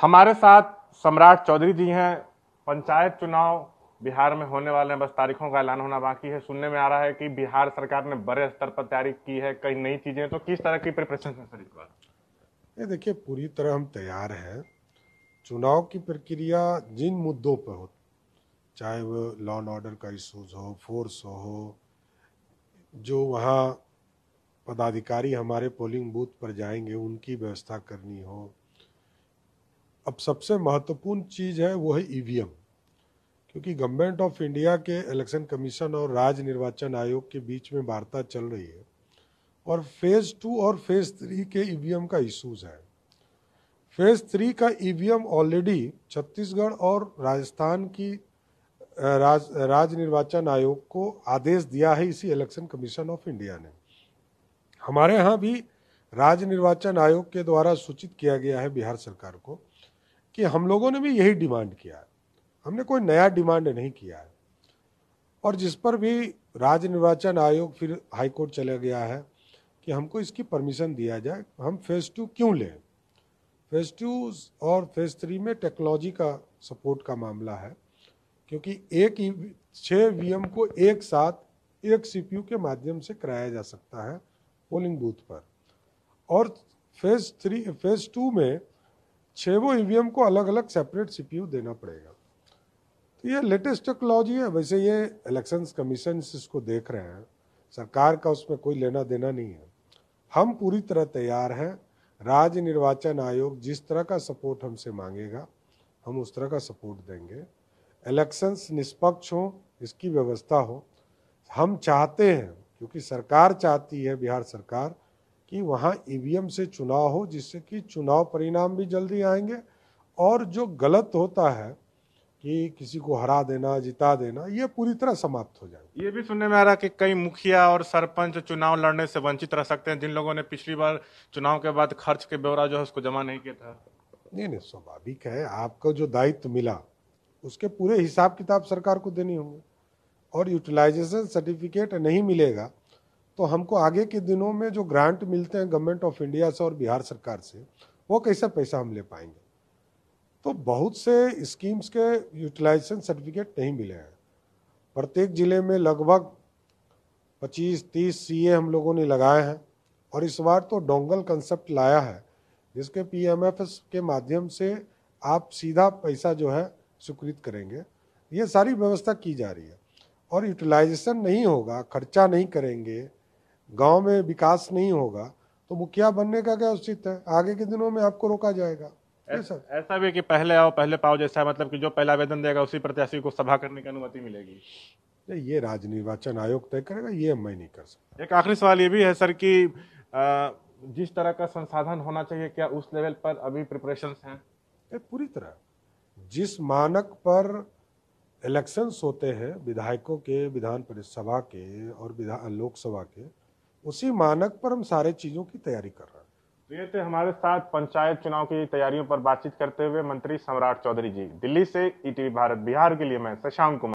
हमारे साथ सम्राट चौधरी जी हैं पंचायत चुनाव बिहार में होने वाले हैं बस तारीखों का ऐलान होना बाकी है सुनने में आ रहा है कि बिहार सरकार ने बड़े स्तर पर तैयारी की है कई नई चीजें तो किस तरह की प्रिपरेशन है सर इस बार ये देखिए पूरी तरह हम तैयार हैं चुनाव की प्रक्रिया जिन मुद्दों पर हो चाहे वो लॉ एंड ऑर्डर का इशूज़ हो फोर्स हो जो वहाँ पदाधिकारी हमारे पोलिंग बूथ पर जाएंगे उनकी व्यवस्था करनी हो अब सबसे महत्वपूर्ण चीज़ है वो है ई e क्योंकि गवर्नमेंट ऑफ इंडिया के इलेक्शन कमीशन और राज्य निर्वाचन आयोग के बीच में वार्ता चल रही है और फेज़ टू और फेज़ थ्री के ईवीएम e का इशूज़ है फेज़ थ्री का ईवीएम e ऑलरेडी छत्तीसगढ़ और राजस्थान की राज राज्य निर्वाचन आयोग को आदेश दिया है इसी इलेक्शन कमीशन ऑफ इंडिया ने हमारे यहाँ भी राज्य निर्वाचन आयोग के द्वारा सूचित किया गया है बिहार सरकार को कि हम लोगों ने भी यही डिमांड किया है हमने कोई नया डिमांड नहीं किया है और जिस पर भी राज्य निर्वाचन आयोग फिर हाईकोर्ट चला गया है कि हमको इसकी परमिशन दिया जाए हम फेज़ टू क्यों लें फेज़ टू और फेज़ थ्री में टेक्नोलॉजी का सपोर्ट का मामला है क्योंकि एक ही छः वी को एक साथ एक सीपीयू के माध्यम से कराया जा सकता है पोलिंग बूथ पर और फेज़ थ्री फेज़ टू में वो ई को अलग अलग सेपरेट सीपीयू देना पड़ेगा तो ये लेटेस्ट टेक्नोलॉजी है वैसे ये इलेक्शन कमीशन इसको देख रहे हैं सरकार का उसमें कोई लेना देना नहीं है हम पूरी तरह तैयार हैं राज्य निर्वाचन आयोग जिस तरह का सपोर्ट हमसे मांगेगा हम उस तरह का सपोर्ट देंगे इलेक्शंस निष्पक्ष हों इसकी व्यवस्था हो हम चाहते हैं क्योंकि सरकार चाहती है बिहार सरकार कि वहाँ ईवीएम से चुनाव हो जिससे कि चुनाव परिणाम भी जल्दी आएंगे और जो गलत होता है कि किसी को हरा देना जिता देना ये पूरी तरह समाप्त हो जाएगा ये भी सुनने में आ रहा है कि कई मुखिया और सरपंच चुनाव लड़ने से वंचित रह सकते हैं जिन लोगों ने पिछली बार चुनाव के बाद खर्च के ब्यौरा जो है उसको जमा नहीं किया था नहीं नहीं स्वाभाविक है आपको जो दायित्व मिला उसके पूरे हिसाब किताब सरकार को देनी होंगे और यूटिलाइजेशन सर्टिफिकेट नहीं मिलेगा तो हमको आगे के दिनों में जो ग्रांट मिलते हैं गवर्नमेंट ऑफ इंडिया से और बिहार सरकार से वो कैसे पैसा हम ले पाएंगे तो बहुत से स्कीम्स के यूटिलाइजेशन सर्टिफिकेट नहीं मिले हैं प्रत्येक ज़िले में लगभग 25-30 सीए हम लोगों ने लगाए हैं और इस बार तो डोंगल कंसेप्ट लाया है जिसके पीएमएफ के माध्यम से आप सीधा पैसा जो है स्वीकृत करेंगे ये सारी व्यवस्था की जा रही है और यूटिलाइजेशन नहीं होगा खर्चा नहीं करेंगे गांव में विकास नहीं होगा तो मुखिया बनने का क्या उचित है आगे के दिनों में आपको रोका जाएगा ऐसा ऐसा भी कि पहले आओ पहले पाओ जैसा मतलब कि जो पहला आवेदन देगा उसी प्रत्याशी को सभा करने की अनुमति मिलेगी ये राज्य निर्वाचन आयोग तय करेगा ये मैं नहीं कर सकता एक आखिरी सवाल ये भी है सर कि जिस तरह का संसाधन होना चाहिए क्या उस लेवल पर अभी प्रिपरेशन है पूरी तरह जिस मानक पर इलेक्शंस होते हैं विधायकों के विधान परिषद सभा के और विधान लोकसभा के उसी मानक पर हम सारे चीजों की तैयारी कर रहे हैं ये थे हमारे साथ पंचायत चुनाव की तैयारियों पर बातचीत करते हुए मंत्री सम्राट चौधरी जी दिल्ली से ईटीवी e भारत बिहार के लिए मैं शशांक कुमार